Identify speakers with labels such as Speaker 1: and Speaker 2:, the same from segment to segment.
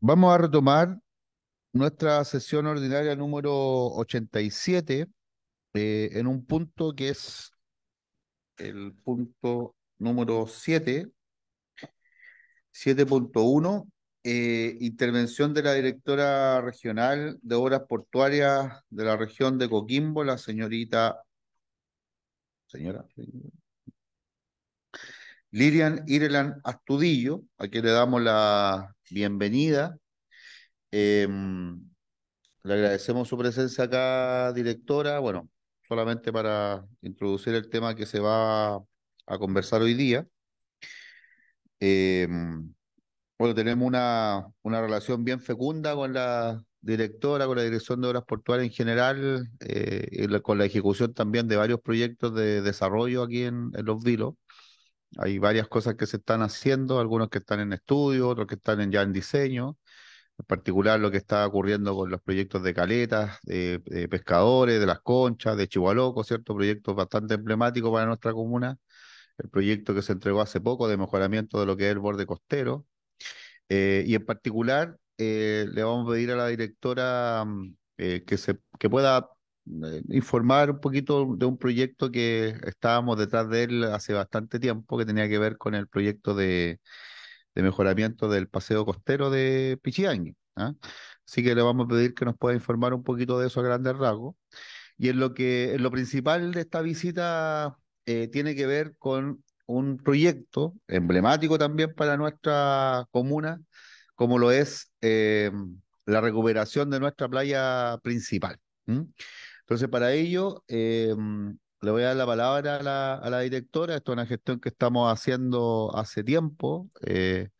Speaker 1: Vamos a retomar nuestra sesión ordinaria número 87 eh, en un punto que es el punto número 7, 7.1, eh, intervención de la directora regional de obras portuarias de la región de Coquimbo, la señorita, señora, Lilian Ireland Astudillo, a quien le damos la bienvenida. Em, le agradecemos su presencia acá, directora. Bueno, solamente para introducir el tema que se va a conversar hoy día. Em, bueno, tenemos una, relación bien fecunda con la directora, con la Dirección de Obras Portuarias en general, eh, con la ejecución también de varios proyectos de desarrollo aquí en Los Vilos. Hay varias cosas que se están haciendo, algunos que están en estudio, otros que están ya en diseño, en particular lo que está ocurriendo con los proyectos de caletas, de, pescadores, de las conchas, de Chihuahua, ¿cierto? Proyectos bastante emblemáticos para nuestra comuna. El proyecto que se entregó hace poco de mejoramiento de lo que es el borde costero. Eh, y en particular eh, le vamos a pedir a la directora mm, eh, que, se, que pueda eh, informar un poquito de un proyecto que estábamos detrás de él hace bastante tiempo, que tenía que ver con el proyecto de, de mejoramiento del paseo costero de Pichiangui. ¿ah? Así que le vamos a pedir que nos pueda informar un poquito de eso a grandes rasgos. Y en lo, que, lo principal de esta visita eh, tiene que ver con un proyecto emblemático también para nuestra comuna, como lo es eh, la recuperación de nuestra playa principal. Entonces, para ello, eh, mm, le voy a dar la palabra a la, directora. Esto es una gestión que estamos haciendo hace tiempo. Eh,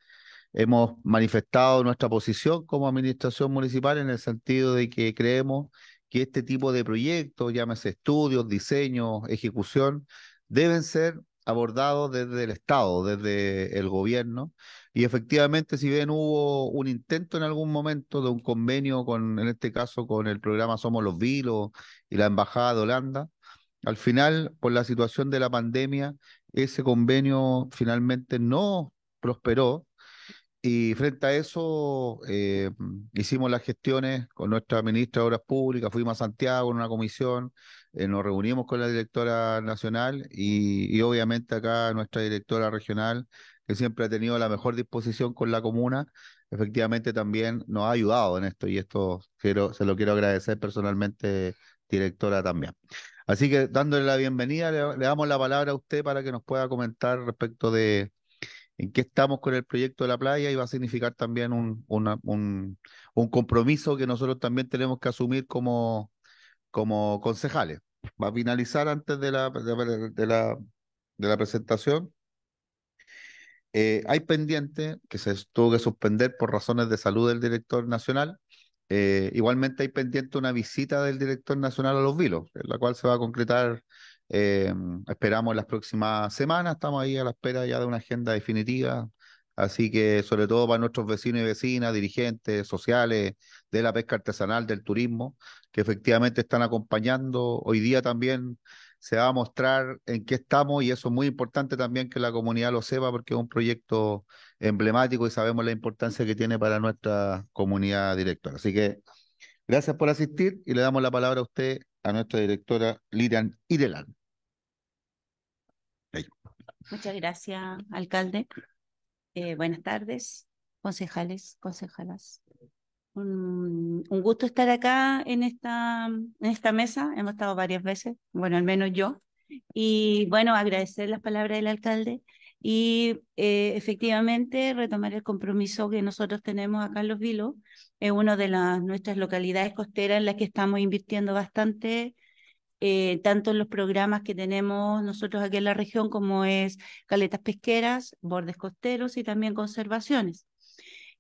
Speaker 1: hemos manifestado nuestra posición como administración municipal en el sentido de que creemos que este tipo de proyectos, llámese estudios, diseños, ejecución, deben ser abordado desde el Estado, desde el gobierno. Y efectivamente, si bien hubo un intento en algún momento de un convenio con, en este caso, con el programa Somos los Vilos y la Embajada de Holanda, al final, por la situación de la pandemia, ese convenio finalmente no prosperó. Y frente a eso, eh, hicimos las gestiones con nuestra ministra de Obras Públicas, fuimos a Santiago en una comisión, eh, nos reunimos con la directora nacional y, obviamente acá nuestra directora regional, que siempre ha tenido la mejor disposición con la comuna, efectivamente también nos ha ayudado en esto y esto quiero, se lo quiero agradecer personalmente, directora también. Así que dándole la bienvenida, le, damos la palabra a usted para que nos pueda comentar respecto de, en qué estamos con el proyecto de la playa y va a significar también un, compromiso que nosotros también tenemos que asumir como, como concejales. Va a finalizar antes de la, de, la, presentación. Eh, hay pendiente que se tuvo que suspender por razones de salud del director nacional. Eh, igualmente hay pendiente una visita del director nacional a Los Vilos, la cual se va a concretar, eh, esperamos, en las próximas semanas. Estamos ahí a la espera ya de una agenda definitiva Así que sobre todo para nuestros vecinos y vecinas, dirigentes sociales de la pesca artesanal, del turismo, que efectivamente están acompañando. Hoy día también se va a mostrar en qué estamos y eso es muy importante también que la comunidad lo sepa porque es un proyecto emblemático y sabemos la importancia que tiene para nuestra comunidad directora. Así que gracias por asistir y le damos la palabra a usted, a nuestra directora Lilian Irelan.
Speaker 2: Muchas gracias, alcalde. Eh, buenas tardes, concejales, concejalas. Un, gusto estar acá en esta, en esta mesa. Hemos estado varias veces, bueno, al menos yo. Y bueno, agradecer las palabras del alcalde y eh, efectivamente retomar el compromiso que nosotros tenemos acá en Los Vilos. Es una de las, nuestras localidades costeras en las que estamos invirtiendo bastante eh, tanto en los programas que tenemos nosotros aquí en la región, como es caletas pesqueras, bordes costeros y también conservaciones.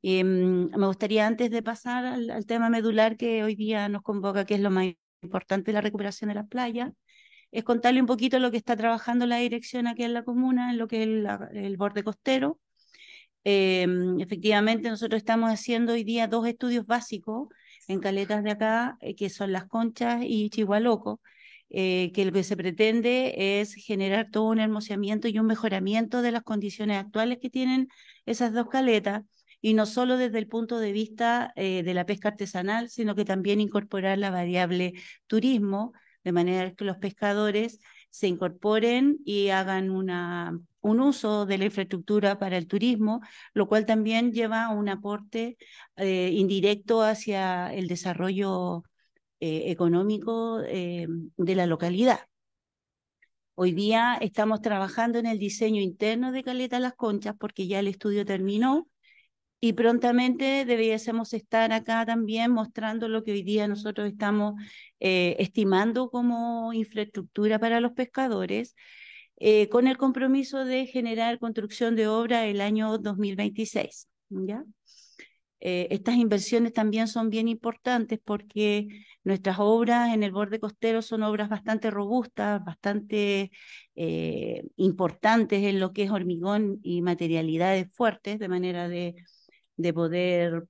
Speaker 2: Em, me gustaría antes de pasar al, tema medular que hoy día nos convoca, que es lo más importante, la recuperación de las playas, es contarle un poquito lo que está trabajando la dirección aquí en la comuna, en lo que es el, borde costero. Em, efectivamente, nosotros estamos haciendo hoy día dos estudios básicos en caletas de acá, eh, que son Las Conchas y Chihualoco, eh, que lo que se pretende es generar todo un hermoseamiento y un mejoramiento de las condiciones actuales que tienen esas dos caletas, y no solo desde el punto de vista eh, de la pesca artesanal, sino que también incorporar la variable turismo, de manera que los pescadores se incorporen y hagan una, un uso de la infraestructura para el turismo, lo cual también lleva un aporte eh, indirecto hacia el desarrollo eh, económico eh, de la localidad. Hoy día estamos trabajando en el diseño interno de Caleta Las Conchas porque ya el estudio terminó y prontamente debiésemos estar acá también mostrando lo que hoy día nosotros estamos eh, estimando como infraestructura para los pescadores. con el compromiso de generar construcción de obra el año 2026. ¿ya? Eh, estas inversiones también son bien importantes porque nuestras obras en el borde costero son obras bastante robustas, bastante eh, importantes en lo que es hormigón y materialidades fuertes, de manera de, poder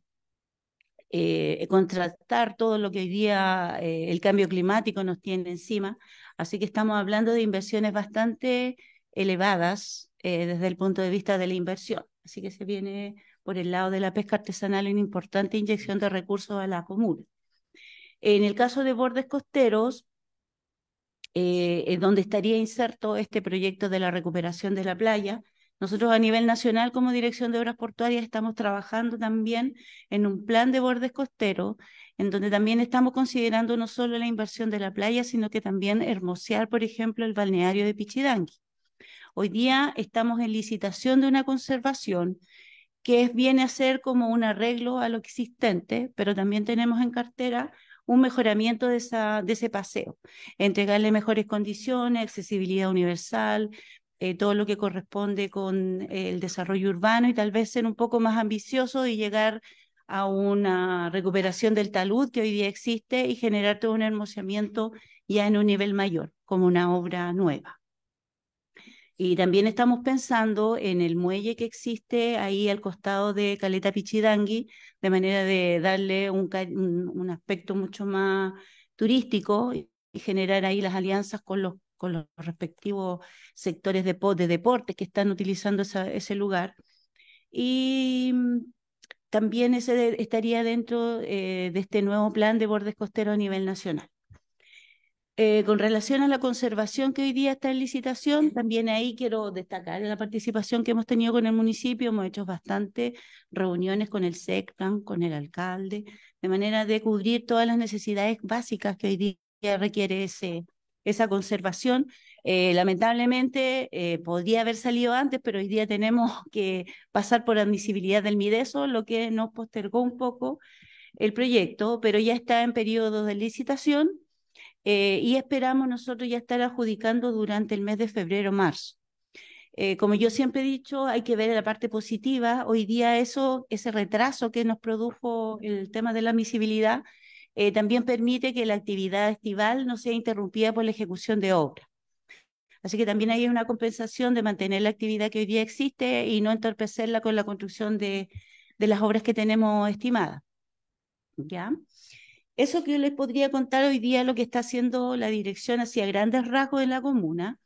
Speaker 2: eh, contratar todo lo que hoy día el cambio climático nos tiene encima. Así que estamos hablando de inversiones bastante elevadas desde el punto de vista de la inversión. Así que se viene por el lado de la pesca artesanal, una importante inyección de recursos a la comuna. En el caso de bordes costeros, eh, donde estaría inserto este proyecto de la recuperación de la playa, nosotros a nivel nacional como Dirección de Obras Portuarias estamos trabajando también en un plan de bordes costeros, en donde también estamos considerando no solo la inversión de la playa, sino que también hermosear, por ejemplo, el balneario de Pichidangui. Hoy día estamos en licitación de una conservación que viene a ser como un arreglo a lo existente, pero también tenemos en cartera un mejoramiento de, ese paseo, entregarle mejores condiciones, accesibilidad universal, eh, todo lo que corresponde con el desarrollo urbano y tal vez ser un poco más ambicioso y llegar a una recuperación del talud que hoy día existe y generar todo un hermoseamiento ya en un nivel mayor, como una obra nueva. Y también estamos pensando en el muelle que existe ahí al costado de Caleta Pichidangui, de manera de darle un, aspecto mucho más turístico y generar ahí las alianzas con los, con los respectivos sectores de, deporte que están utilizando ese lugar. Y mm, también ese estaría dentro eh, de este nuevo plan de bordes costeros a nivel nacional. Eh, con relación a la conservación que hoy día está en licitación, también ahí quiero destacar la participación que hemos tenido con el municipio. Hemos hecho bastante reuniones con el SECPLAN, con el alcalde, de manera de cubrir todas las necesidades básicas que hoy día requiere ese, esa conservación. Eh, lamentablemente eh, haber salido antes, pero hoy día tenemos que pasar por admisibilidad del Mideso, lo que nos postergó un poco el proyecto, pero ya está en periodo de licitación eh, y esperamos nosotros ya estar adjudicando durante el mes de febrero-marzo. Eh, como yo siempre he dicho, hay que ver la parte positiva. Hoy día eso, ese retraso que nos produjo el tema de la admisibilidad eh, también permite que la actividad estival no sea interrumpida por la ejecución de obras. Así que también hay una compensación de mantener la actividad que hoy día existe y no entorpecerla con la construcción de, de las obras que tenemos estimadas. ¿Ya? Eso que yo les podría contar hoy día lo que está haciendo la dirección hacia grandes rasgos en la comuna.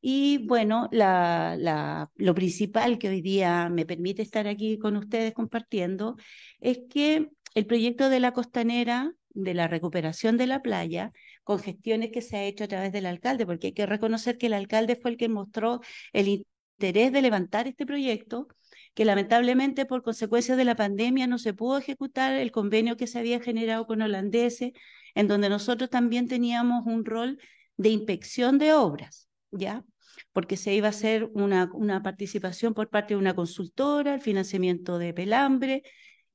Speaker 2: Y bueno, lo principal que hoy día me permite estar aquí con ustedes compartiendo es que el proyecto de la costanera, de la recuperación de la playa, con gestiones que se ha hecho a través del alcalde, porque hay que reconocer que el alcalde fue el que mostró el interés de levantar este proyecto, que lamentablemente por consecuencia de la pandemia no se pudo ejecutar el convenio que se había generado con holandeses, en donde nosotros también teníamos un rol de inspección de obras, ¿ya? Porque se iba a hacer una, una participación por parte de una consultora, el financiamiento de Pelambre,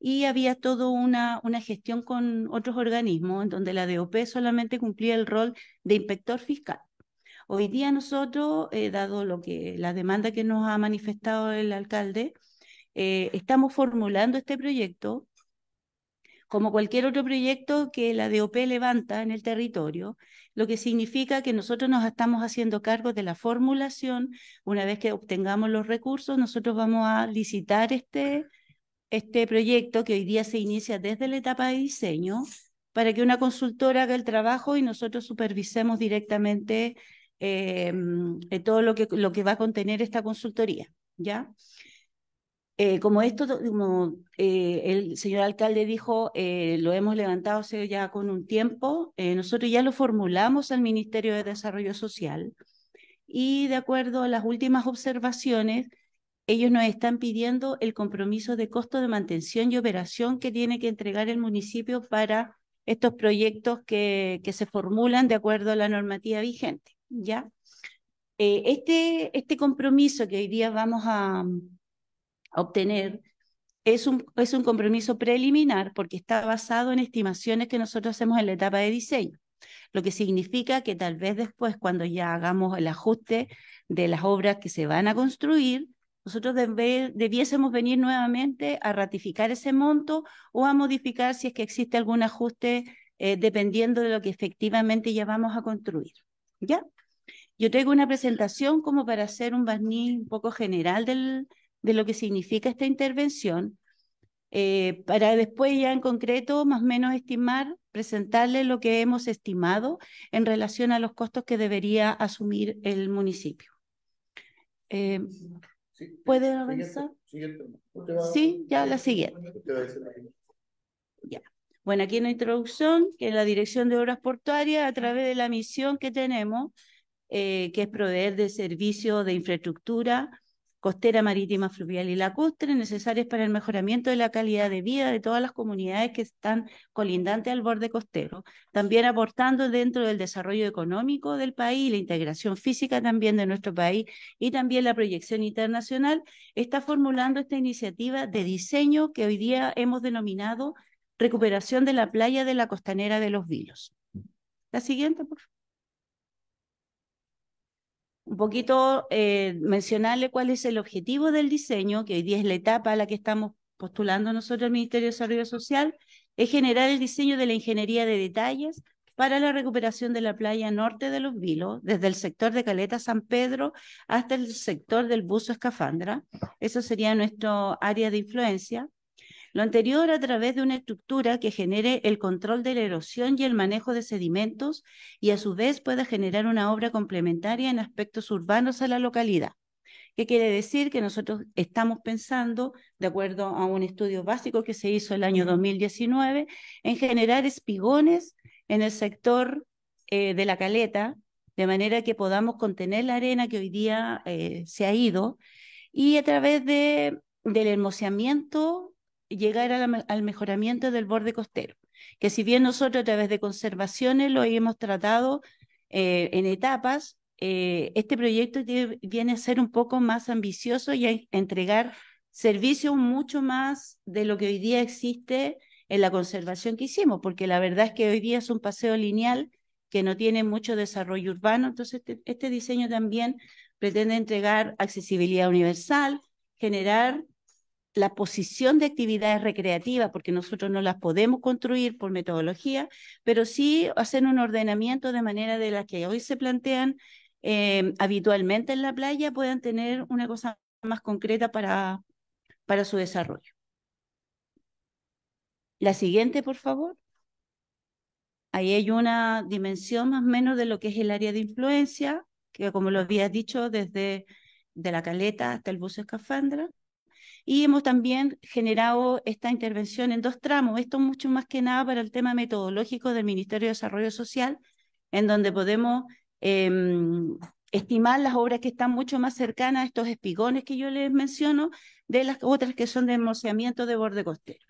Speaker 2: y había toda una, una gestión con otros organismos, en donde la DOP solamente cumplía el rol de inspector fiscal. Hoy día nosotros, eh, dado lo que la demanda que nos ha manifestado el alcalde, eh, estamos formulando este proyecto como cualquier otro proyecto que la DOP levanta en el territorio, lo que significa que nosotros nos estamos haciendo cargo de la formulación. Una vez que obtengamos los recursos, nosotros vamos a licitar este, este proyecto que hoy día se inicia desde la etapa de diseño para que una consultora haga el trabajo y nosotros supervisemos directamente em, eh, todo lo que, lo que va a contener esta consultoría. ¿ya? Eh, como esto, como eh, el señor alcalde dijo, eh, lo hemos levantado ya con un tiempo, nosotros ya lo formulamos al Ministerio de Desarrollo Social y de acuerdo a las últimas observaciones, ellos nos están pidiendo el compromiso de costo de mantención y operación que tiene que entregar el municipio para estos proyectos que, que se formulan de acuerdo a la normativa vigente. ¿ya? este, este compromiso que hoy día vamos a, obtener es un, es un compromiso preliminar porque está basado en estimaciones que nosotros hacemos en la etapa de diseño, lo que significa que tal vez después, cuando ya hagamos el ajuste de las obras que se van a construir, nosotros debiésemos venir nuevamente a ratificar ese monto o a modificar si es que existe algún ajuste eh, dependiendo de lo que efectivamente ya vamos a construir. ¿Ya? Yo tengo una presentación como para hacer un barniz un poco general del, de lo que significa esta intervención, eh, para después ya en concreto más o menos estimar, presentarle lo que hemos estimado en relación a los costos que debería asumir el municipio. Eh, ¿Puede avanzar? sí, ya la siguiente. Ya. Bueno, aquí en la introducción, que la Dirección de Obras Portuarias, a través de la misión que tenemos, eh, que es proveer de servicios de infraestructura, costera, marítima, fluvial y lacustre, necesarias para el mejoramiento de la calidad de vida de todas las comunidades que están colindantes al borde costero, también aportando dentro del desarrollo económico del país, la integración física también de nuestro país y también la proyección internacional, está formulando esta iniciativa de diseño que hoy día hemos denominado recuperación de la playa de la costanera de los Vilos. La siguiente, por favor un poquito eh, mencionarle cuál es el objetivo del diseño, que hoy día es la etapa a la que estamos postulando nosotros el Ministerio de Desarrollo Social, es generar el diseño de la ingeniería de detalles para la recuperación de la playa norte de Los Vilos, desde el sector de Caleta San Pedro hasta el sector del buzo Escafandra. Eso sería nuestro área de influencia. Lo anterior a través de una estructura que genere el control de la erosión y el manejo de sedimentos y a su vez pueda generar una obra complementaria en aspectos urbanos a la localidad. ¿Qué quiere decir? Que nosotros estamos pensando, de acuerdo a un estudio básico que se hizo el año 2019, en generar espigones en el sector eh, de la caleta, de manera que podamos contener la arena que hoy día eh, se ha ido, y a través de, del hermoseamiento llegar al mejoramiento del borde costero, que si bien nosotros a través de conservaciones lo hemos tratado eh, en etapas, eh, este proyecto viene a ser un poco más ambicioso y a entregar servicios mucho más de lo que hoy día existe en la conservación que hicimos, porque la verdad es que hoy día es un paseo lineal que no tiene mucho desarrollo urbano, entonces este, este diseño también pretende entregar accesibilidad universal, generar la posición de actividades recreativas, porque nosotros no las podemos construir por metodología, pero sí hacen un ordenamiento de manera de la que hoy se plantean eh, habitualmente en la playa puedan tener una cosa más concreta para, para su desarrollo. La siguiente, por favor. Ahí hay una dimensión más o menos de lo que es el área de influencia, que como lo había dicho, desde de la caleta hasta el buzo escafandra. Y hemos también generado esta intervención en dos tramos. Esto mucho más que nada para el tema metodológico del Ministerio de Desarrollo Social, en donde podemos em, estimar las obras que están mucho más cercanas a estos espigones que yo les menciono, de las otras que son de embolseamiento de borde costero.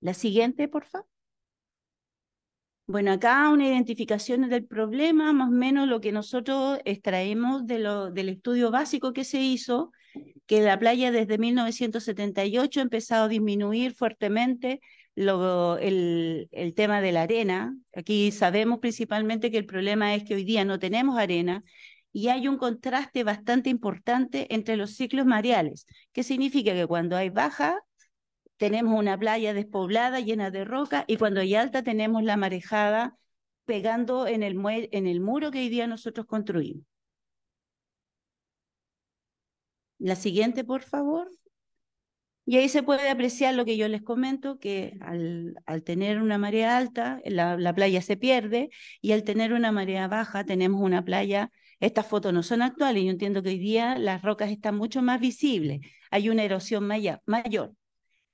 Speaker 2: La siguiente, por favor. Bueno, acá una identificación del problema, más o menos lo que nosotros extraemos de lo, del estudio básico que se hizo, que la playa desde 1978 ha empezado a disminuir fuertemente el, tema de la arena. Aquí sabemos principalmente que el problema es que hoy día no tenemos arena y hay un contraste bastante importante entre los ciclos mareales, que significa que cuando hay baja tenemos una playa despoblada llena de roca y cuando hay alta tenemos la marejada pegando en el, en el muro que hoy día nosotros construimos. La siguiente, por favor. Y ahí se puede apreciar lo que yo les comento, que al, tener una marea alta, la, playa se pierde y al tener una marea baja tenemos una playa, estas fotos no son actuales, yo entiendo que hoy día las rocas están mucho más visibles, hay una erosión mayor.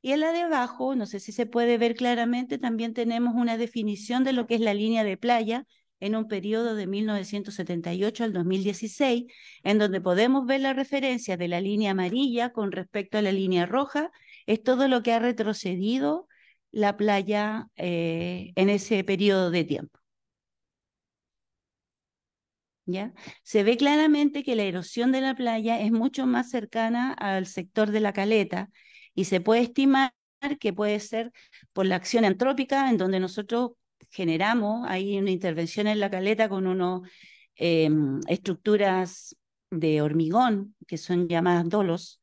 Speaker 2: Y en la de abajo, no sé si se puede ver claramente, también tenemos una definición de lo que es la línea de playa, en un periodo de 1978 al 2016, en donde podemos ver la referencia de la línea amarilla con respecto a la línea roja, es todo lo que ha retrocedido la playa eh, en ese periodo de tiempo. ¿Ya? Se ve claramente que la erosión de la playa es mucho más cercana al sector de la caleta y se puede estimar que puede ser por la acción antrópica, en donde nosotros generamos ahí una intervención en la caleta con unas eh, estructuras de hormigón, que son llamadas dolos,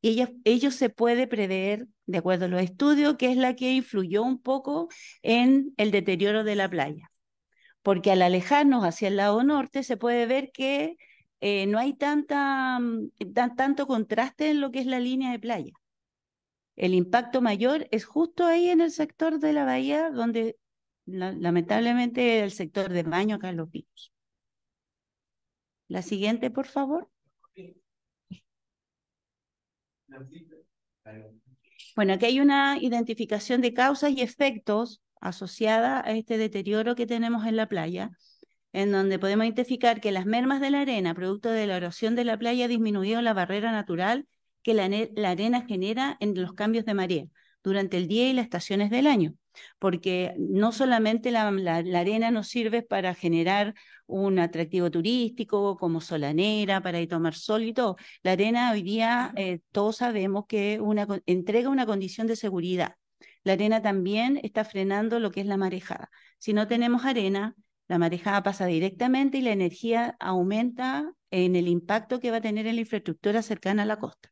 Speaker 2: y ellos, se puede prever, de acuerdo a los estudios, que es la que influyó un poco en el deterioro de la playa. Porque al alejarnos hacia el lado norte se puede ver que eh, no hay tanta, mm, tanto contraste en lo que es la línea de playa. El impacto mayor es justo ahí en el sector de la bahía donde lamentablemente el sector de baño Los Pinos. La siguiente, por favor. Bueno, aquí hay una identificación de causas y efectos asociada a este deterioro que tenemos en la playa, en donde podemos identificar que las mermas de la arena, producto de la erosión de la playa, disminuido la barrera natural que la arena genera en los cambios de marea durante el día y las estaciones del año porque no solamente la, arena nos sirve para generar un atractivo turístico como solanera, para ir a tomar sol y todo. La arena hoy día eh, todos sabemos que entrega una condición de seguridad. La arena también está frenando lo que es la marejada. Si no tenemos arena, la marejada pasa directamente y la energía aumenta en el impacto que va a tener en la infraestructura cercana a la costa.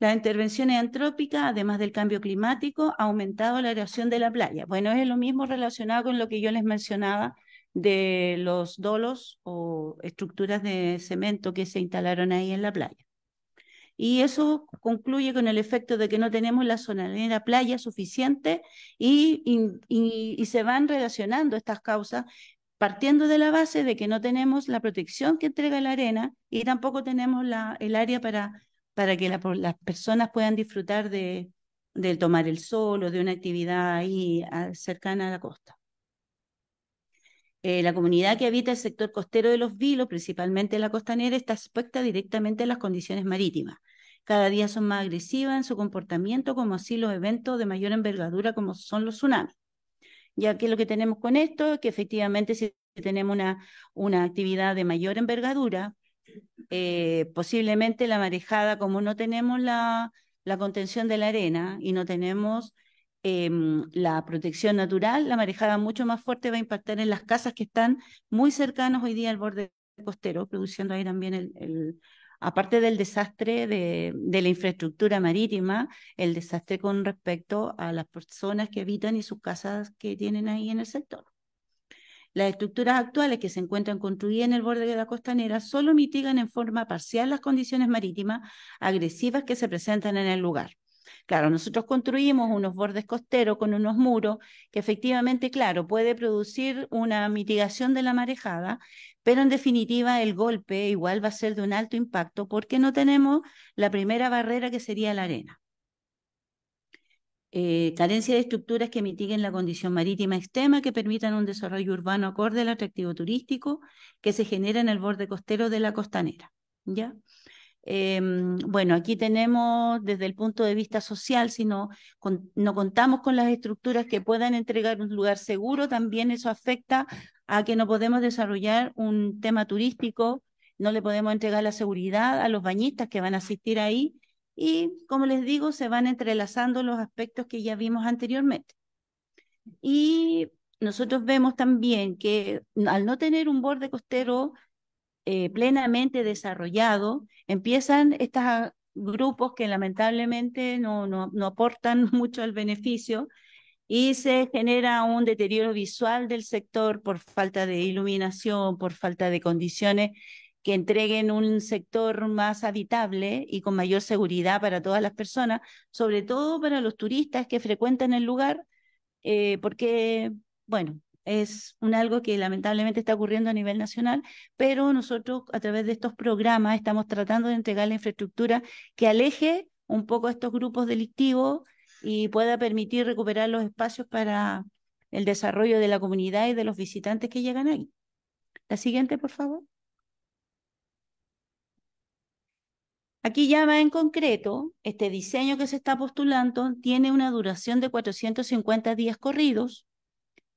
Speaker 2: Las intervenciones antrópicas, además del cambio climático, ha aumentado la erosión de la playa. Bueno, es lo mismo relacionado con lo que yo les mencionaba de los dolos o estructuras de cemento que se instalaron ahí en la playa. Y eso concluye con el efecto de que no tenemos la zona de la playa suficiente y, se van relacionando estas causas partiendo de la base de que no tenemos la protección que entrega la arena y tampoco tenemos el área para para que las personas puedan disfrutar de, tomar el sol o de una actividad ahí ah, cercana a la costa. Eh, la comunidad que habita el sector costero de los vilos, principalmente la costanera, está expuesta directamente a las condiciones marítimas. Cada día son más agresivas en su comportamiento, como así los eventos de mayor envergadura, como son los tsunamis. Ya que lo que tenemos con esto es que efectivamente si tenemos una, una actividad de mayor envergadura, eh, posiblemente la marejada, como no tenemos la, contención de la arena y no tenemos em, la protección natural, la marejada mucho más fuerte va a impactar en las casas que están muy cercanas hoy día al borde costero, produciendo ahí también el, aparte del desastre de, la infraestructura marítima, el desastre con respecto a las personas que habitan y sus casas que tienen ahí en el sector. Las estructuras actuales que se encuentran construidas en el borde de la costanera solo mitigan en forma parcial las condiciones marítimas agresivas que se presentan en el lugar. Claro, nosotros construimos unos bordes costeros con unos muros que efectivamente, claro, puede producir una mitigación de la marejada, pero en definitiva el golpe igual va a ser de un alto impacto porque no tenemos la primera barrera que sería la arena. Eh, carencia de estructuras que mitiguen la condición marítima extrema, que permitan un desarrollo urbano acorde al atractivo turístico que se genera en el borde costero de la costanera. ¿ya? Em, bueno, aquí tenemos desde el punto de vista social, si no contamos con las estructuras que puedan entregar un lugar seguro, también eso afecta a que no podemos desarrollar un tema turístico, no le podemos entregar la seguridad a los bañistas que van a asistir ahí y como les digo, se van entrelazando los aspectos que ya vimos anteriormente. Y nosotros vemos también que al no tener un borde costero eh, plenamente desarrollado, empiezan estos grupos que lamentablemente no, no, no aportan mucho al beneficio y se genera un deterioro visual del sector por falta de iluminación, por falta de condiciones que entreguen un sector más habitable y con mayor seguridad para todas las personas, sobre todo para los turistas que frecuentan el lugar, eh, porque, bueno, es un algo que lamentablemente está ocurriendo a nivel nacional, pero nosotros a través de estos programas estamos tratando de entregar la infraestructura que aleje un poco a estos grupos delictivos y pueda permitir recuperar los espacios para el desarrollo de la comunidad y de los visitantes que llegan ahí. La siguiente, por favor. Aquí ya va en concreto, este diseño que se está postulando tiene una duración de 450 días corridos.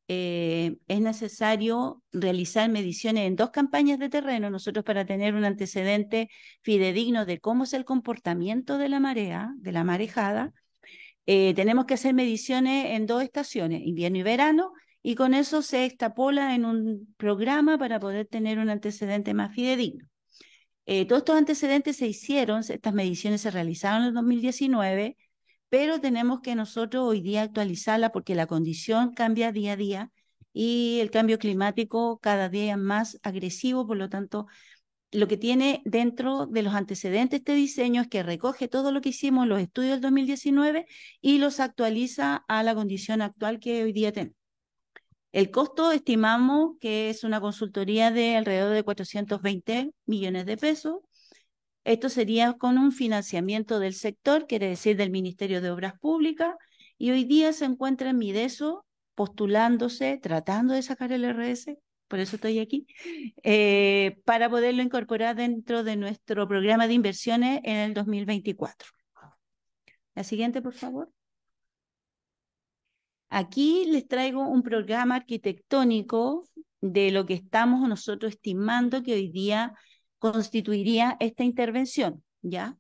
Speaker 2: Eh, es necesario realizar mediciones en dos campañas de terreno, nosotros para tener un antecedente fidedigno de cómo es el comportamiento de la marea, de la marejada. Eh, tenemos que hacer mediciones en dos estaciones, invierno y verano, y con eso se extrapola en un programa para poder tener un antecedente más fidedigno. Eh, todos estos antecedentes se hicieron, estas mediciones se realizaron en 2019, pero tenemos que nosotros hoy día actualizarla porque la condición cambia día a día y el cambio climático cada día más agresivo, por lo tanto, lo que tiene dentro de los antecedentes este diseño es que recoge todo lo que hicimos los estudios del 2019 y los actualiza a la condición actual que hoy día tenemos. El costo estimamos que es una consultoría de alrededor de 420 millones de pesos. Esto sería con un financiamiento del sector, quiere decir del Ministerio de Obras Públicas, y hoy día se encuentra en Mideso postulándose, tratando de sacar el RS, por eso estoy aquí, eh, para poderlo incorporar dentro de nuestro programa de inversiones en el 2024. La siguiente, por favor. Aquí les traigo un programa arquitectónico de lo que estamos nosotros estimando que hoy día constituiría esta intervención, ¿ya?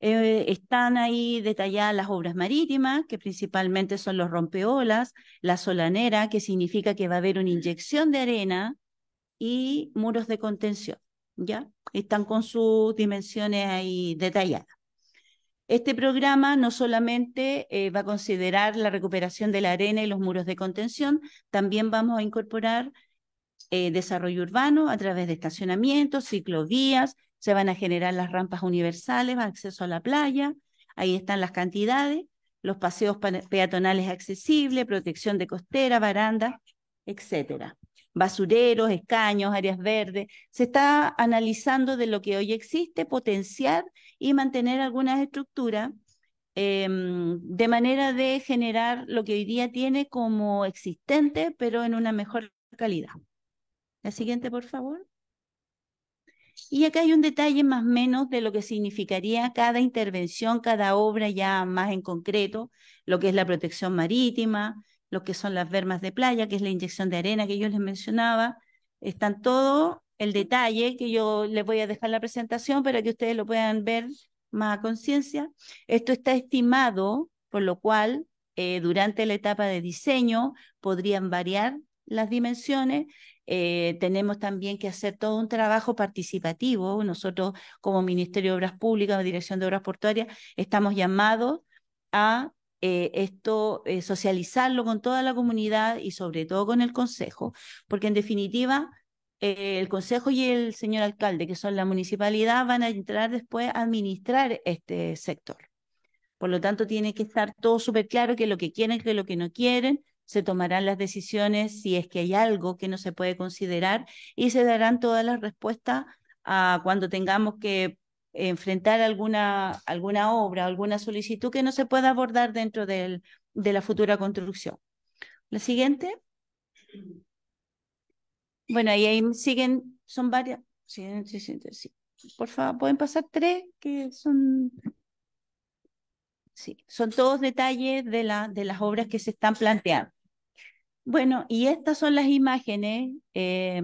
Speaker 2: Eh, están ahí detalladas las obras marítimas, que principalmente son los rompeolas, la solanera, que significa que va a haber una inyección de arena y muros de contención, ¿ya? Están con sus dimensiones ahí detalladas. Este programa no solamente eh, va a considerar la recuperación de la arena y los muros de contención, también vamos a incorporar eh, desarrollo urbano a través de estacionamientos, ciclovías, se van a generar las rampas universales, acceso a la playa, ahí están las cantidades, los paseos peatonales accesibles, protección de costera, barandas, etc. Basureros, escaños, áreas verdes. Se está analizando de lo que hoy existe, potenciar y mantener algunas estructuras em, de manera de generar lo que hoy día tiene como existente, pero en una mejor calidad. La siguiente, por favor. Y acá hay un detalle más o menos de lo que significaría cada intervención, cada obra ya más en concreto, lo que es la protección marítima, lo que son las vermas de playa, que es la inyección de arena que yo les mencionaba. Están todos el detalle que yo les voy a dejar la presentación para que ustedes lo puedan ver más a conciencia. Esto está estimado, por lo cual eh, durante la etapa de diseño podrían variar las dimensiones. Eh, tenemos también que hacer todo un trabajo participativo. Nosotros como Ministerio de Obras Públicas, o Dirección de Obras Portuarias, estamos llamados a eh, esto, socializarlo con toda la comunidad y sobre todo con el Consejo, porque en definitiva el consejo y el señor alcalde, que son la municipalidad, van a entrar después a administrar este sector. Por lo tanto, tiene que estar todo súper claro que lo que quieren, que lo que no quieren, se tomarán las decisiones si es que hay algo que no se puede considerar y se darán todas las respuestas a cuando tengamos que enfrentar alguna, alguna obra, alguna solicitud que no se pueda abordar dentro del, de la futura construcción. La siguiente. Bueno, y ahí siguen, son varias. Sí, sí, sí, Por favor, pueden pasar tres que son. Sí, son todos detalles de, la, de las obras que se están planteando. Bueno, y estas son las imágenes, eh,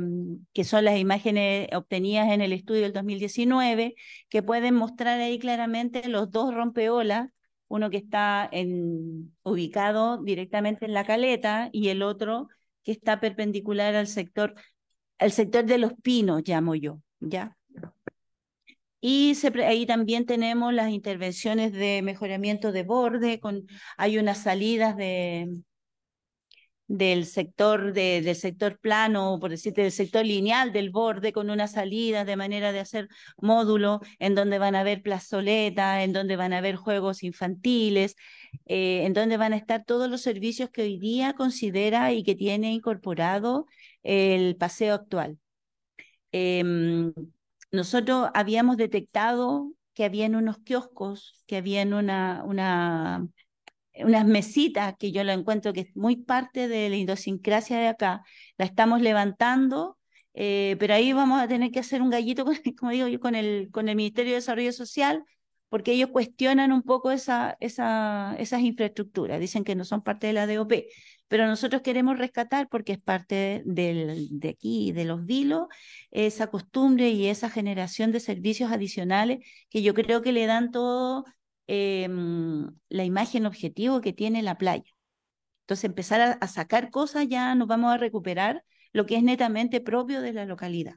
Speaker 2: que son las imágenes obtenidas en el estudio del 2019, que pueden mostrar ahí claramente los dos rompeolas, uno que está en, ubicado directamente en la caleta y el otro que está perpendicular al sector, al sector de los pinos, llamo yo, ¿ya? Y ahí también tenemos las intervenciones de mejoramiento de borde, con, hay unas salidas de, del sector del sector plano, por decirte, del sector lineal del borde con una salida de manera de hacer módulo en donde van a haber plazoleta, en donde van a haber juegos infantiles, eh, en donde van a estar todos los servicios que hoy día considera y que tiene incorporado el paseo actual. Em, nosotros habíamos detectado que habían unos kioscos, que habían una, una unas mesitas que yo lo encuentro que es muy parte de la idiosincrasia de acá, la estamos levantando, eh, pero ahí vamos a tener que hacer un gallito, como digo yo, con el, con el Ministerio de Desarrollo Social, porque ellos cuestionan un poco esa, esa, esas infraestructuras, dicen que no son parte de la DOP, pero nosotros queremos rescatar porque es parte de aquí, de los vilos, esa costumbre y esa generación de servicios adicionales que yo creo que le dan todo Em, la imagen objetivo que tiene la playa. Entonces, empezar a, sacar cosas ya nos vamos a recuperar lo que es netamente propio de la localidad.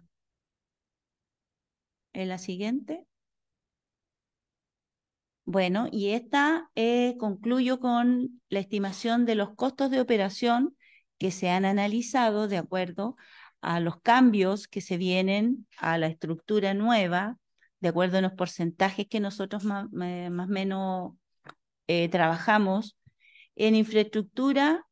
Speaker 2: En la siguiente. Bueno, y esta eh, concluyo con la estimación de los costos de operación que se han analizado de acuerdo a los cambios que se vienen a la estructura nueva, de acuerdo a los porcentajes que nosotros más o menos eh, trabajamos. En infraestructura,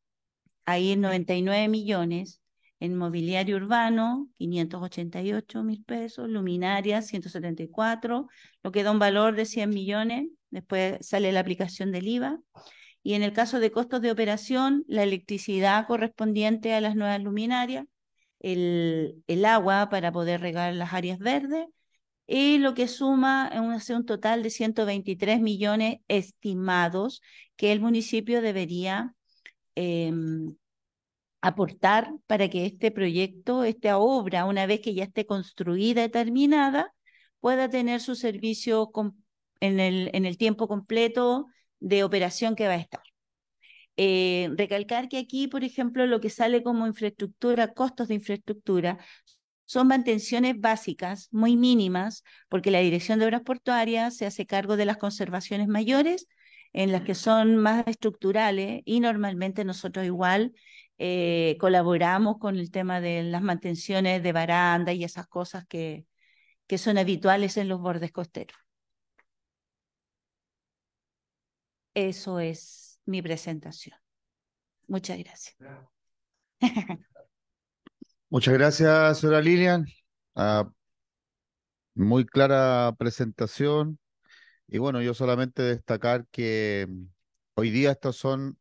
Speaker 2: ahí 99 millones. En mobiliario urbano, 588 mil pesos. Luminarias, 174. Lo que da un valor de 100 millones. Después sale la aplicación del IVA. Y en el caso de costos de operación, la electricidad correspondiente a las nuevas luminarias, el, el agua para poder regar las áreas verdes y lo que suma es un total de 123 millones estimados que el municipio debería em, aportar para que este proyecto, esta obra, una vez que ya esté construida y terminada, pueda tener su servicio en el, tiempo completo de operación que va a estar. Eh, recalcar que aquí, por ejemplo, lo que sale como infraestructura, costos de infraestructura, son mantenciones básicas, muy mínimas, porque la Dirección de Obras Portuarias se hace cargo de las conservaciones mayores, en las que son más estructurales, y normalmente nosotros igual eh, colaboramos con el tema de las mantenciones de baranda y esas cosas que, que son habituales en los bordes costeros. Eso es mi presentación. Muchas gracias.
Speaker 1: Muchas gracias, señora Lilian. Ah, muy clara presentación. Y bueno, yo solamente destacar que mm, hoy día estas son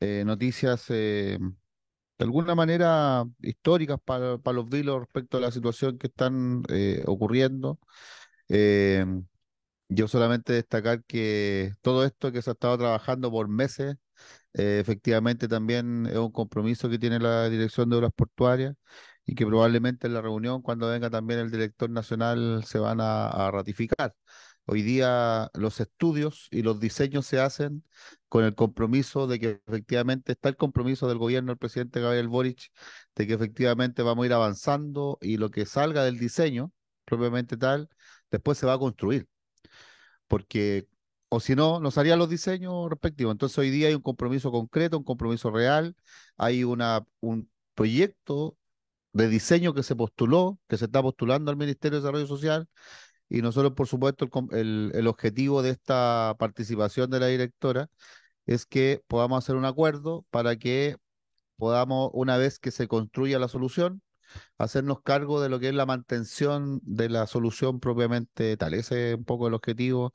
Speaker 1: eh, noticias eh, de alguna manera históricas para, los vilos respecto a la situación que están eh, ocurriendo. yo solamente destacar que todo esto que se ha estado trabajando por meses eh, efectivamente, también es un compromiso que tiene la Dirección de Obras Portuarias y que probablemente en la reunión, cuando venga también el director nacional, se van a, ratificar. Hoy día los estudios y los diseños se hacen con el compromiso de que efectivamente está el compromiso del gobierno del presidente Gabriel Boric de que efectivamente vamos a ir avanzando y lo que salga del diseño propiamente tal, después se va a construir. Porque o si no, nos haría los diseños respectivos. Entonces hoy día hay un compromiso concreto, un compromiso real, hay una, un proyecto de diseño que se postuló, que se está postulando al Ministerio de Desarrollo Social, y nosotros, por supuesto, el, el objetivo de esta participación de la directora es que podamos hacer un acuerdo para que podamos, una vez que se construya la solución, hacernos cargo de lo que es la mantención de la solución propiamente tal. Ese es un poco el objetivo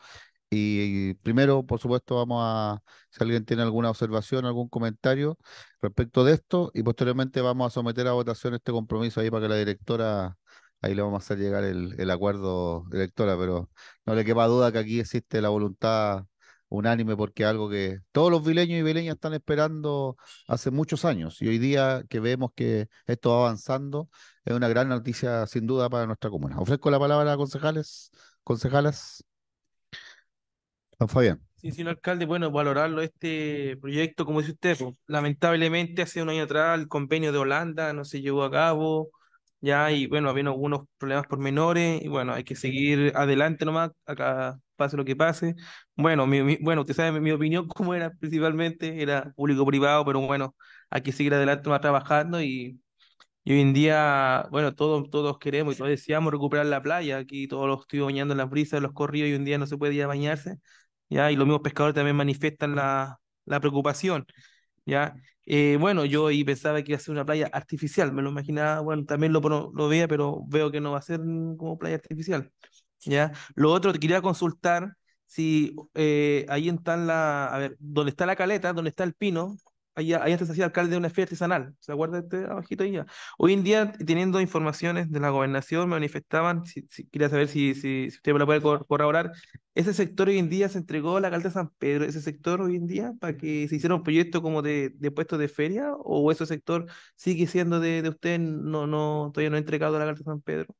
Speaker 1: y, primero, por supuesto, vamos a, si alguien tiene alguna observación, algún comentario respecto de esto, y posteriormente vamos a someter a votación este compromiso ahí para que la directora, ahí le vamos a hacer llegar el, acuerdo, directora, pero no le quepa duda que aquí existe la voluntad unánime porque algo que todos los vileños y vileñas están esperando hace muchos años y hoy día que vemos que esto va avanzando es una gran noticia sin duda para nuestra comuna. Ofrezco la palabra a concejales, concejalas. Sí,
Speaker 3: señor alcalde, bueno, valorarlo este proyecto, como dice usted, pues, lamentablemente hace un año atrás el convenio de Holanda no se llevó a cabo, ya, y bueno, habían algunos problemas por menores, y bueno, hay que seguir adelante nomás, acá pase lo que pase. Bueno, mi, bueno, usted sabe mi, opinión como era principalmente, era público-privado, pero bueno, hay que seguir adelante más trabajando y, y, hoy en día, bueno, todos, todos queremos y todos deseamos recuperar la playa, aquí todos los estoy bañando en las brisas, los corridos y hoy en día no se puede ir bañarse, y los mismos pescadores también manifiestan la, la preocupación, ¿ya? Eh, bueno, yo pensaba que iba a ser una playa artificial, me lo imaginaba, bueno, también lo, lo veía, pero veo que no va a ser como playa artificial, ¿ya? Lo otro, te quería consultar si eh, ahí están la, a ver, dónde está la caleta, dónde está el pino, allá, antes hacía alcalde de una feria artesanal, ¿se acuerda abajito ahí? Hoy en día, teniendo informaciones de la gobernación, me manifestaban, si, quería saber si, si, usted me lo puede corroborar, ese sector hoy en día se entregó a la alcaldía de San Pedro, ese sector hoy en día, para que se hiciera un proyecto como de, de puestos de feria, o ese sector sigue siendo de, de usted, no, no, todavía no entregado a la alcaldía de San Pedro?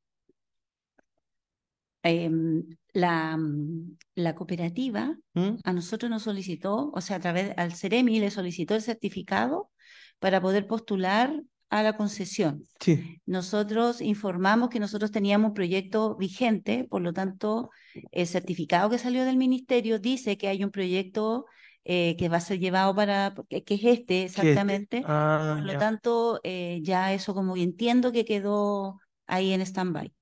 Speaker 2: Em, la, mm, la, cooperativa ¿Mm? a nosotros nos solicitó, o sea, a través al CEREMI le solicitó el certificado para poder postular a la concesión. Nosotros informamos que nosotros teníamos un proyecto vigente, por lo tanto, el certificado que salió del ministerio dice que hay un proyecto eh, que va a ser llevado para, que, es este, este exactamente. por ah, lo tanto, eh, ya eso como entiendo que quedó ahí en stand-by.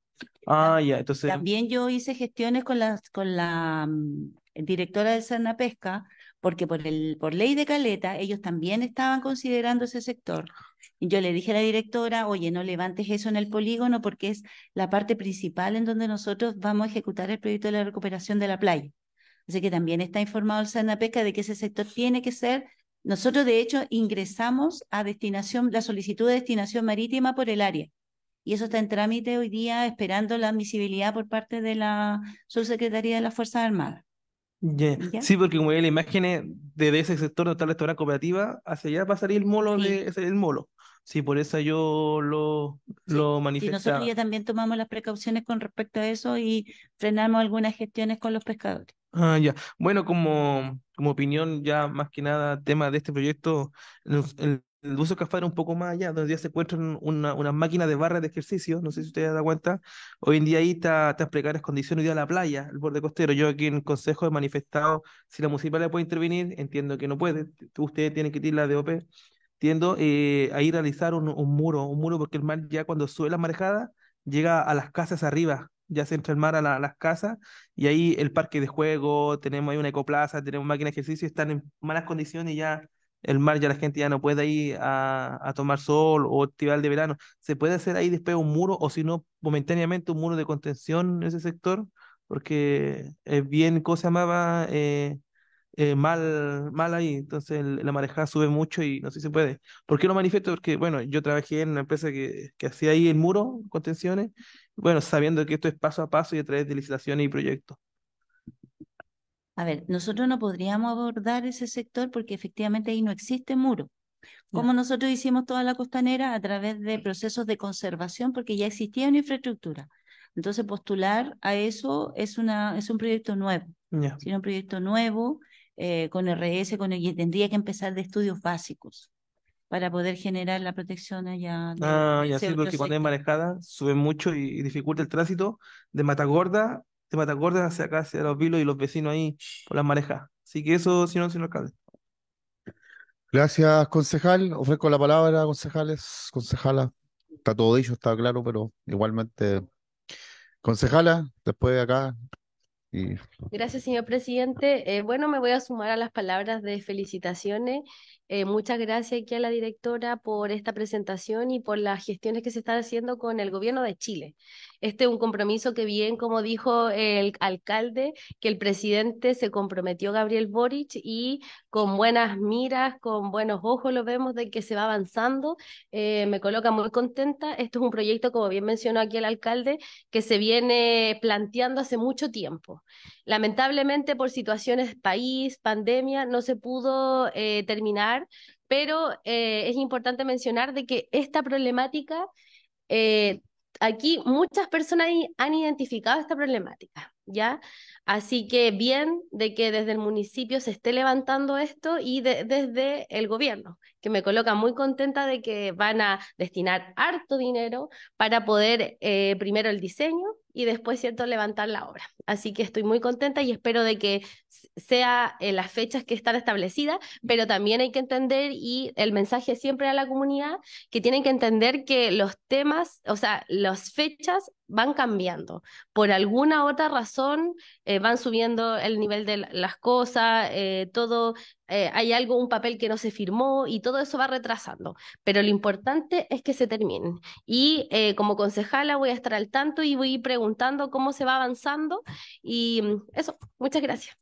Speaker 3: Ah, también
Speaker 2: yo hice gestiones con la, mm, directora del Cerna Pesca, porque por, ley de Caleta ellos también estaban considerando ese sector. yo le dije a la directora, oye, no levantes eso en el polígono porque es la parte principal en donde nosotros vamos a ejecutar el proyecto de la recuperación de la playa. Así que también está informado el Cerna de que ese sector tiene que ser nosotros, de hecho, ingresamos a destinación, la solicitud de destinación marítima por el área y eso está en trámite hoy día esperando la admisibilidad por parte de la subsecretaría de las Fuerzas Armadas.
Speaker 3: Sí, porque como veis la imágenes de ese sector de tal la cooperativa, hacia allá pasaría el molo el molo. Sí, por eso yo lo, lo manifestaba. Y nosotros ya
Speaker 2: también tomamos las precauciones con respecto a eso y frenamos algunas gestiones con los pescadores.
Speaker 3: Ah, ya. Bueno, como, como opinión, ya más que nada, tema de este proyecto, el el buzo café era un poco más allá, donde ya se encuentran unas máquinas de barra de ejercicio, no sé si ustedes dan cuenta, hoy en día ahí está, está precarias condiciones, hoy día la playa, el borde costero, yo aquí en el Consejo he manifestado, si la municipalidad puede intervenir, entiendo que no puede, ustedes tienen que tirar la DOP, entiendo, eh, ahí realizar un, muro, un muro porque el mar ya cuando sube la marejada, llega a las casas arriba, ya se entra el mar a, las casas, y ahí el parque de juego, tenemos ahí una ecoplaza, tenemos máquinas de ejercicio, están en malas condiciones y ya el mar ya la gente ya no puede ir a, tomar sol o activar de verano. ¿Se puede hacer ahí después un muro o si no, momentáneamente un muro de contención en ese sector? Porque es bien cosa se eh, eh, mal, mal ahí, entonces la marejada sube mucho y no sé si se puede. ¿Por qué lo manifiesto? Porque, bueno, yo trabajé en una empresa que, que hacía ahí el muro, contenciones, bueno, sabiendo que esto es paso a paso y a través de licitaciones y proyectos.
Speaker 2: A ver, nosotros no podríamos abordar ese sector porque efectivamente ahí no existe muro. Como nosotros hicimos toda la costanera a través de procesos de conservación porque ya existía una infraestructura. Entonces postular a eso es, una, es un proyecto nuevo. No. un proyecto nuevo eh, con RS, con el, y tendría que empezar de estudios básicos para poder generar la protección allá. ah, ya sí, porque cuando es
Speaker 3: marejada sube mucho y, y dificulta el tránsito de Matagorda mata Matacorde hacia acá, hacia los vilos y los vecinos ahí por las marejas. Así que
Speaker 1: eso, si no, señor alcalde. Gracias, concejal. Ofrezco la palabra, concejales, concejala. Está todo dicho, está claro, pero igualmente, concejala, después de acá. Y...
Speaker 4: Gracias, señor presidente. Eh, bueno, me voy a sumar a las palabras de felicitaciones. Eh, muchas gracias aquí a la directora por esta presentación y por las gestiones que se están haciendo con el gobierno de Chile. Este es un compromiso que bien, como dijo el alcalde, que el presidente se comprometió Gabriel Boric y con buenas miras, con buenos ojos lo vemos de que se va avanzando. Eh, me coloca muy contenta. Esto es un proyecto, como bien mencionó aquí el alcalde, que se viene planteando hace mucho tiempo. Lamentablemente por situaciones país, pandemia, no se pudo eh, terminar, pero eh, es importante mencionar de que esta problemática aquí muchas personas han identificado esta problemática, ¿ya? Así que bien de que desde el municipio se esté levantando esto y desde el gobierno, que me coloca muy contenta de que van a destinar harto dinero para poder eh, primero el diseño y después, ¿cierto?, levantar la obra. Así que estoy muy contenta y espero de que sea las fechas que están establecidas, pero también hay que entender y el mensaje siempre a la comunidad, que tienen que entender que los temas, o sea, las fechas van cambiando. Por alguna otra razón eh, van subiendo el nivel de las cosas, eh, todo eh, hay algo, un papel que no se firmó y todo eso va retrasando. Pero lo importante es que se terminen. Y eh, como concejala voy a estar al tanto y voy a ir preguntando cómo se va avanzando. Y mm, eso, muchas gracias.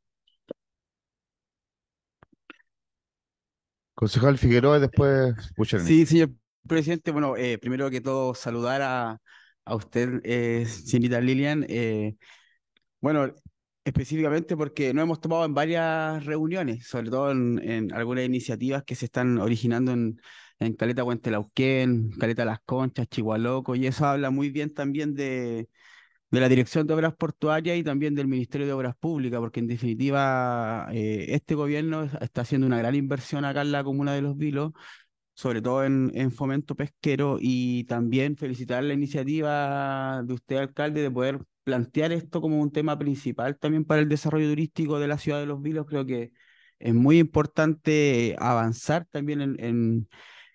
Speaker 1: Concejal Figueroa, después Sí, señor
Speaker 5: presidente. Bueno, eh, primero que todo, saludar a, a usted, señorita Lilian. bueno, específicamente porque nos hemos tomado en varias reuniones, sobre todo en, algunas iniciativas que se están originando en, Caleta Huentelauquén, Caleta Las Conchas, Chihuahua, y eso habla muy bien también de, de la Dirección de Obras Portuarias y también del Ministerio de Obras Públicas, porque en definitiva eh, este gobierno está haciendo una gran inversión acá en la comuna de Los Vilos, sobre todo en, en, fomento pesquero, y también felicitar la iniciativa de usted, alcalde, de poder plantear esto como un tema principal también para el desarrollo turístico de la ciudad de Los Vilos, creo que es muy importante avanzar también en,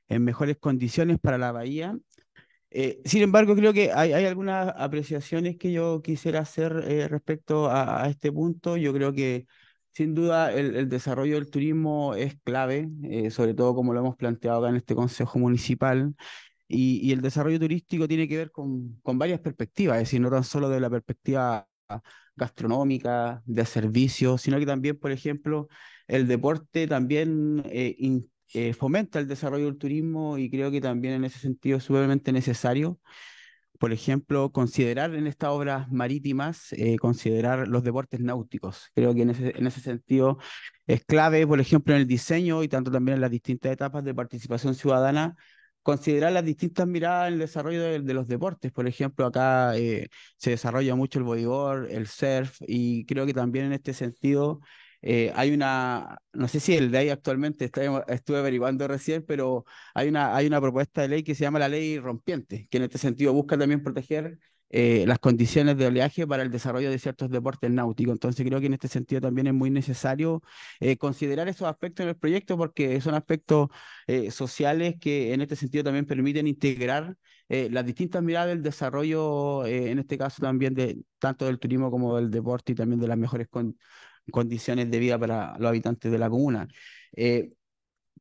Speaker 5: en, mejores condiciones para la bahía. Eh, sin embargo, creo que hay, hay, algunas apreciaciones que yo quisiera hacer eh, respecto a, este punto. Yo creo que sin duda el, desarrollo del turismo es clave, eh, sobre todo como lo hemos planteado acá en este Consejo Municipal. Y, el desarrollo turístico tiene que ver con, con varias perspectivas, es decir, no tan solo de la perspectiva gastronómica, de servicios, sino que también, por ejemplo, el deporte también eh, eh, fomenta el desarrollo del turismo y creo que también en ese sentido es sumamente necesario. Por ejemplo, considerar en estas obras marítimas, eh, considerar los deportes náuticos. Creo que en ese, en ese sentido es clave, por ejemplo, en el diseño y tanto también en las distintas etapas de participación ciudadana, considerar las distintas miradas en el desarrollo de, los deportes. Por ejemplo, acá eh, se desarrolla mucho el bodyboard, el surf, y creo que también en este sentido eh, hay una, no sé si el de ahí actualmente, estuve averiguando recién, pero hay una, hay una propuesta de ley que se llama la ley rompiente, que en este sentido busca también proteger eh, las condiciones de oleaje para el desarrollo de ciertos deportes náuticos. Entonces creo que en este sentido también es muy necesario eh, considerar esos aspectos en el proyecto porque son aspectos eh, sociales que en este sentido también permiten integrar las distintas miradas del desarrollo, en este caso también de tanto del turismo como del deporte y también de las mejores condiciones de vida para los habitantes de la comuna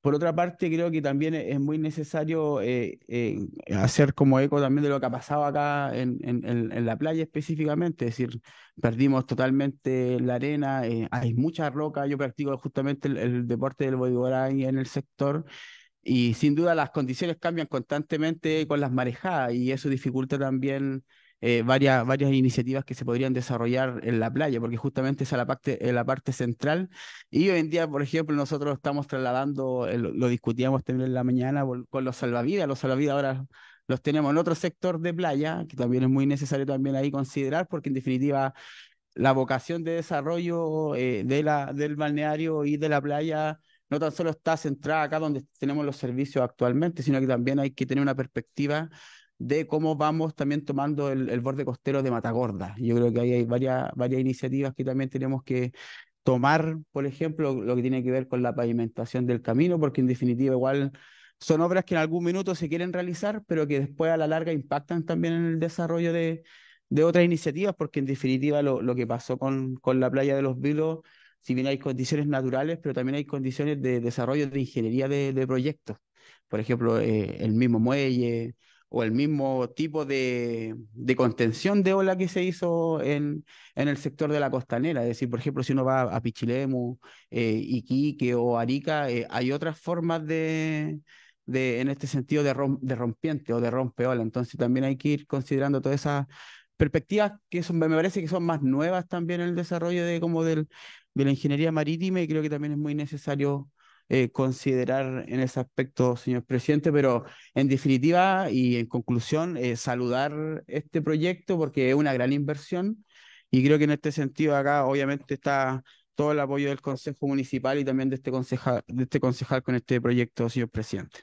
Speaker 5: por otra parte, creo que también e, es muy necesario eh, eh, hacer como eco también de lo que ha pasado acá en, la playa específicamente, es decir, perdimos totalmente la arena, eh, hay mucha roca, yo practico justamente el, deporte del voleibol en el sector y sin duda las condiciones cambian constantemente con las marejadas y eso dificulta también eh, varias, varias iniciativas que se podrían desarrollar en la playa, porque justamente esa es la parte, eh, la parte central. Y hoy en día, por ejemplo, nosotros estamos trasladando, eh, lo, discutíamos también en la mañana con los salvavidas, los salvavidas ahora los tenemos en otro sector de playa, que también es muy necesario también ahí considerar, porque en definitiva la vocación de desarrollo de la, del balneario y de la playa no tan solo está centrada acá donde tenemos los servicios actualmente, sino que también hay que tener una perspectiva de cómo vamos también tomando el, borde costero de Matagorda. Yo creo que hay varias, varias iniciativas que también tenemos que tomar, por ejemplo, lo que tiene que ver con la pavimentación del camino, porque en definitiva igual son obras que en algún minuto se quieren realizar, pero que después a la larga impactan también en el desarrollo de, de otras iniciativas, porque en definitiva lo, lo que pasó con, con la playa de los Vilos, si bien hay condiciones naturales, pero también hay condiciones de desarrollo de ingeniería de, proyectos. Por ejemplo, eh, el mismo muelle, o el mismo tipo de, contención de ola que se hizo en, en, el sector de la costanera. Es decir, por ejemplo, si uno va a Pichilemu, eh, Iquique o Arica, eh, hay otras formas de, en este sentido, de, de rompiente o de rompeola. Entonces también hay que ir considerando todas esas perspectivas que me parece que son más nuevas también en el desarrollo de, como del, de la ingeniería marítima y creo que también es muy necesario eh, considerar en ese aspecto, señor presidente, pero en definitiva y en conclusión, eh, saludar este proyecto porque es una gran inversión y creo que en este sentido acá obviamente está todo el apoyo del Consejo Municipal y también de este concejal, de este concejal con este proyecto, señor presidente.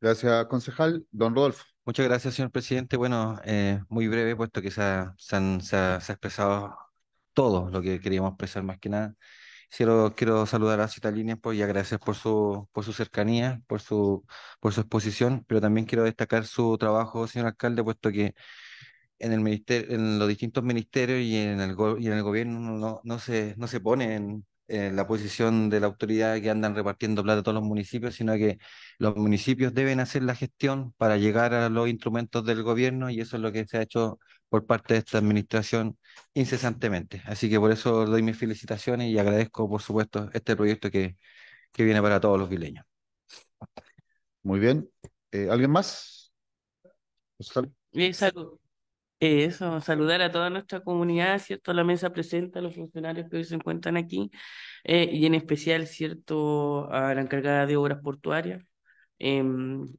Speaker 1: Gracias, concejal. Don Rodolfo. Muchas gracias, señor presidente. Bueno, eh, muy breve, puesto que se han, se ha expresado todo lo que queríamos expresar más que nada. Quiero, saludar a Cita pues, y agradecer por su, por su cercanía, por su, por su exposición, pero también quiero destacar su trabajo, señor alcalde, puesto que en el ministerio, en los distintos ministerios y en el, y en el gobierno no, no, se, no se pone en, la posición de la autoridad que andan repartiendo plata a todos los municipios, sino que los municipios deben hacer la gestión para llegar a los instrumentos del gobierno y eso es lo que se ha hecho por parte de esta administración incesantemente. Así que por eso doy mis felicitaciones y agradezco, por supuesto, este proyecto que, que viene para todos los vileños. Muy bien. Eh, ¿Alguien más? Bien, pues salud. Eh, eso, saludar a toda nuestra
Speaker 6: comunidad, ¿cierto? La mesa presenta a los funcionarios que hoy se encuentran aquí eh, y en especial, ¿cierto?, a la encargada de obras portuarias, Em,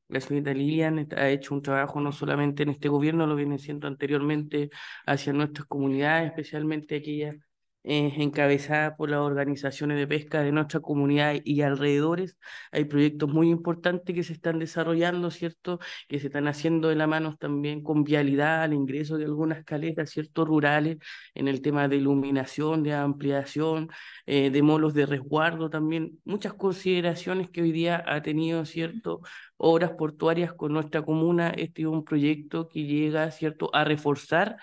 Speaker 6: la señorita Lilian ha hecho un trabajo no solamente en este gobierno, lo viene haciendo anteriormente hacia nuestras comunidades, especialmente aquellas encabezada por las organizaciones de pesca de nuestra comunidad y alrededores. Hay proyectos muy importantes que se están desarrollando, ¿cierto? Que se están haciendo de la mano también con vialidad, al ingreso de algunas caletas, ciertos Rurales, en el tema de iluminación, de ampliación, eh, de molos de resguardo también. Muchas consideraciones que hoy día ha tenido, ¿cierto? Obras portuarias con nuestra comuna. Este es un proyecto que llega, ¿cierto? A reforzar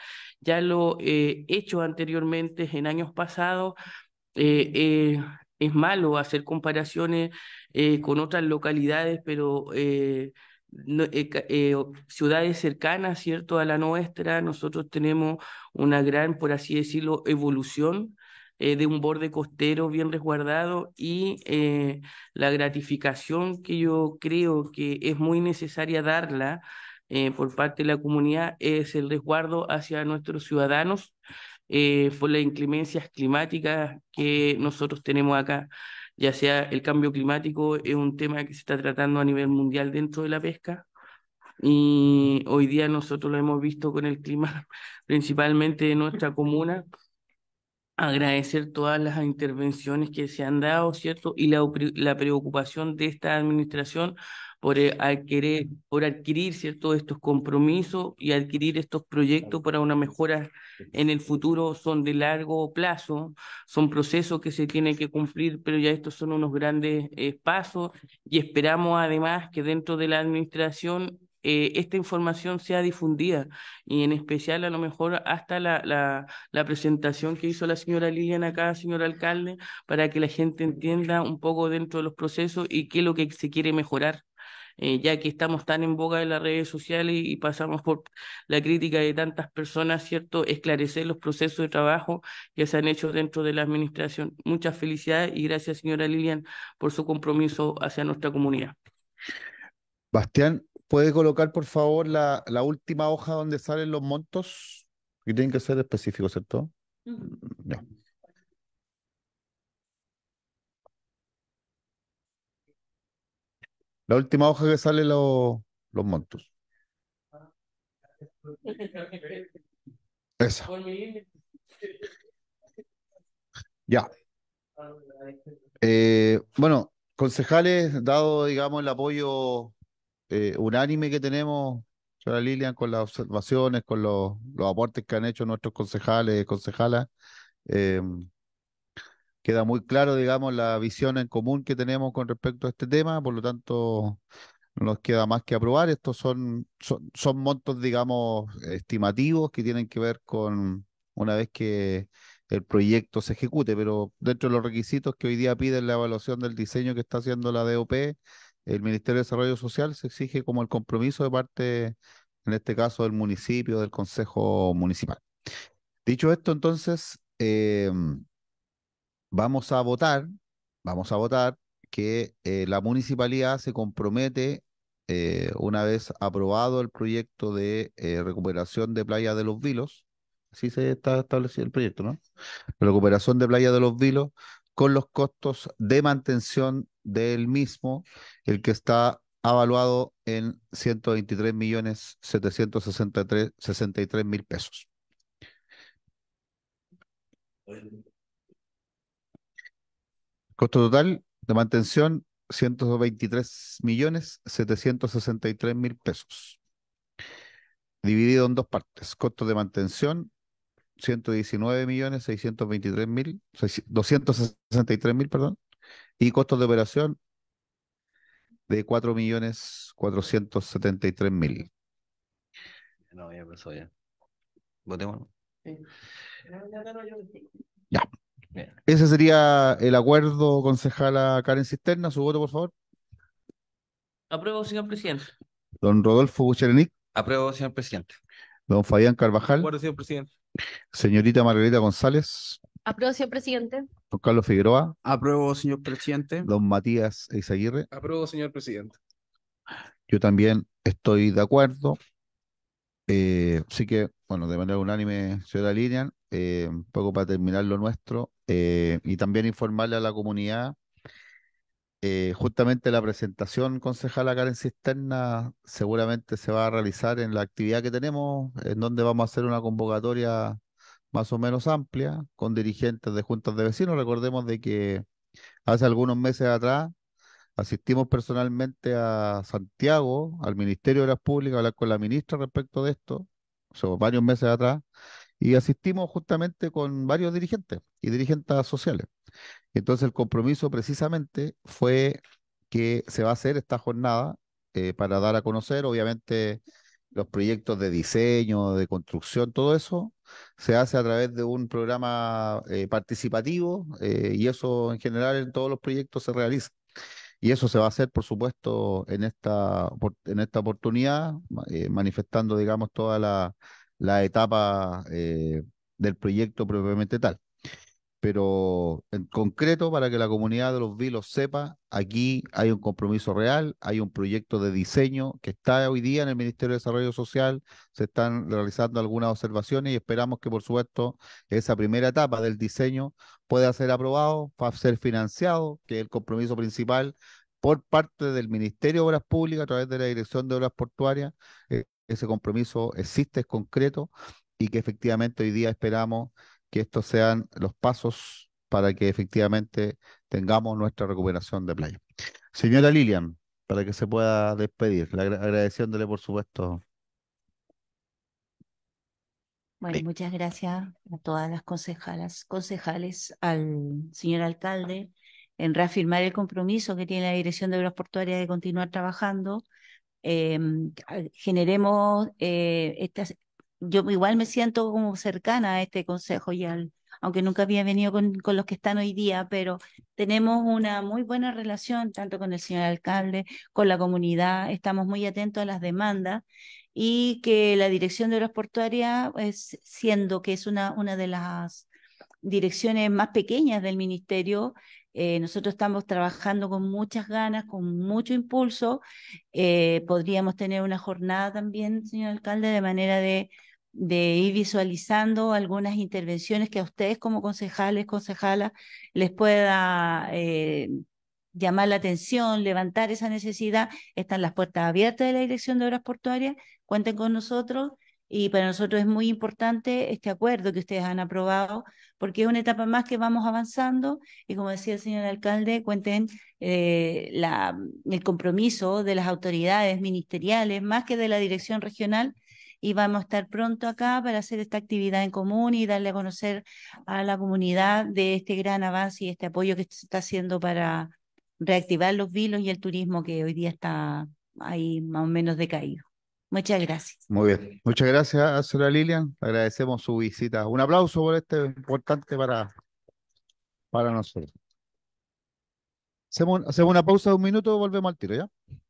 Speaker 6: ya lo he hecho anteriormente en años pasados. Eh, eh, es malo hacer comparaciones eh, con otras localidades, pero ciudades cercanas, ¿cierto?, a la nuestra, nosotros tenemos una gran, por así decirlo, evolución de un borde costero bien resguardado y la gratificación que yo creo que es muy necesaria darla eh, por parte de la comunidad es el resguardo hacia nuestros ciudadanos eh, por las inclemencias climáticas que nosotros tenemos acá, ya sea el cambio climático es un tema que se está tratando a nivel mundial dentro de la pesca. Y hoy día nosotros lo hemos visto con el clima, principalmente de nuestra comuna, agradecer todas las intervenciones que se han dado, ¿cierto? Y la, la, preocupación de esta administración por eh, adquirir, por adquirir ¿cierto? estos compromisos y adquirir estos proyectos para una mejora en el futuro son de largo plazo, son procesos que se tienen que cumplir, pero ya estos son unos grandes eh, pasos y esperamos además que dentro de la administración eh, esta información sea difundida y en especial a lo mejor hasta la, la, la, presentación que hizo la señora Lilian acá, señor alcalde, para que la gente entienda un poco dentro de los procesos y qué es lo que se quiere mejorar eh, ya que estamos tan en boga de las redes sociales y, pasamos por la crítica de tantas personas, ¿cierto? Esclarecer los procesos de trabajo que se han hecho dentro de la administración. Muchas felicidades y gracias, señora Lilian,
Speaker 1: por su compromiso hacia nuestra comunidad. Bastián, ¿puede colocar, por favor, la, última hoja donde salen los montos? Que tienen que ser específicos, ¿cierto? no. Mm. La última hoja que sale los montos. Esa. Ya. Eh, bueno, concejales, dado, digamos, el apoyo eh, unánime que tenemos, señora Lilian, con las observaciones, con los, los aportes que han hecho nuestros concejales, concejalas, eh, queda muy claro, digamos, la visión en común que tenemos con respecto a este tema, por lo tanto, nos queda más que aprobar. Estos son, son, montos, digamos, estimativos que tienen que ver con una vez que el proyecto se ejecute, pero dentro de los requisitos que hoy día piden la evaluación del diseño que está haciendo la DOP, el Ministerio de Desarrollo Social se exige como el compromiso de parte, en este caso, del municipio, del Consejo Municipal. Dicho esto, entonces, eh, vamos a votar, vamos a votar que eh, la municipalidad se compromete, eh, una vez aprobado el proyecto de eh, recuperación de Playa de los Vilos, así se está establecido el proyecto, ¿no? recuperación de Playa de los Vilos con los costos de mantención del mismo, el que está avaluado en 123 millones mil pesos. Costo total de mantención, 123 millones 763 mil pesos. Dividido en dos partes. Costo de mantención, 119 millones 623 mil, 263 mil, perdón. Y costos de operación de 4 millones 473 mil. No, ya pasó ya. Votémoslo. Ya. Ese sería el acuerdo, concejala Karen Cisterna. Su voto, por favor.
Speaker 6: Apruebo, señor presidente.
Speaker 1: Don Rodolfo Bucherenic. Apruebo, señor presidente. Don Fabián Carvajal. Apruebo, señor presidente. Señorita Margarita González.
Speaker 4: Apruebo, señor presidente.
Speaker 1: Don Carlos Figueroa.
Speaker 5: Apruebo, señor presidente.
Speaker 1: Don Matías Eizaguirre.
Speaker 4: Apruebo, señor presidente.
Speaker 1: Yo también estoy de acuerdo. así eh, que, bueno, de manera unánime, señora Lilian, eh, un poco para terminar lo nuestro, eh, y también informarle a la comunidad. Eh, justamente la presentación concejala en Cisterna seguramente se va a realizar en la actividad que tenemos, en donde vamos a hacer una convocatoria más o menos amplia con dirigentes de juntas de vecinos. Recordemos de que hace algunos meses atrás asistimos personalmente a Santiago, al Ministerio de Obras Públicas, a hablar con la ministra respecto de esto, o varios meses atrás, y asistimos justamente con varios dirigentes y dirigentes sociales. Entonces el compromiso precisamente fue que se va a hacer esta jornada eh, para dar a conocer, obviamente, los proyectos de diseño, de construcción, todo eso se hace a través de un programa eh, participativo eh, y eso en general en todos los proyectos se realiza. Y eso se va a hacer, por supuesto, en esta, en esta oportunidad, manifestando, digamos, toda la la etapa eh, del proyecto propiamente tal. Pero en concreto, para que la comunidad de los vilos sepa, aquí hay un compromiso real, hay un proyecto de diseño que está hoy día en el Ministerio de Desarrollo Social, se están realizando algunas observaciones y esperamos que, por supuesto, esa primera etapa del diseño pueda ser aprobado, a ser financiado, que es el compromiso principal por parte del Ministerio de Obras Públicas a través de la Dirección de Obras Portuarias. Eh, ese compromiso existe, es concreto y que efectivamente hoy día esperamos que estos sean los pasos para que efectivamente tengamos nuestra recuperación de playa. Señora Lilian, para que se pueda despedir, agradeciéndole por supuesto.
Speaker 2: Bueno, muchas gracias a todas las concejalas, concejales, al señor alcalde, en reafirmar el compromiso que tiene la Dirección de Obras Portuarias de continuar trabajando Em, generemos eh, estas... Yo igual me siento como cercana a este consejo y aunque nunca había venido con, los que están hoy día, pero tenemos una muy buena relación tanto con el señor alcalde, con la comunidad, estamos muy atentos a las demandas y que la Dirección de Obras Portuarias, es pues, siendo que es una, una de las direcciones más pequeñas del ministerio, eh, nosotros estamos trabajando con muchas ganas, con mucho impulso. Eh, podríamos tener una jornada también, señor alcalde, de manera de, ir visualizando algunas intervenciones que a ustedes como concejales, concejalas, les pueda... Eh, llamar la atención, levantar esa necesidad, están las puertas abiertas de la Dirección de Obras Portuarias, cuenten con nosotros, y para nosotros es muy importante este acuerdo que ustedes han aprobado, porque es una etapa más que vamos avanzando y como decía el señor alcalde, cuenten eh, el compromiso de las autoridades ministeriales, más que de la dirección regional, y vamos a estar pronto acá para hacer esta actividad en común y darle a conocer a la comunidad de este gran avance y este apoyo que se está haciendo para reactivar los vilos y el turismo que hoy día está ahí más o menos decaído. Muchas gracias.
Speaker 1: Muy bien. Muchas gracias, señora Lilian. Agradecemos su visita. Un aplauso por este importante para, para nosotros. Hacemos, hacemos una pausa de un minuto y volvemos al tiro, ¿ya?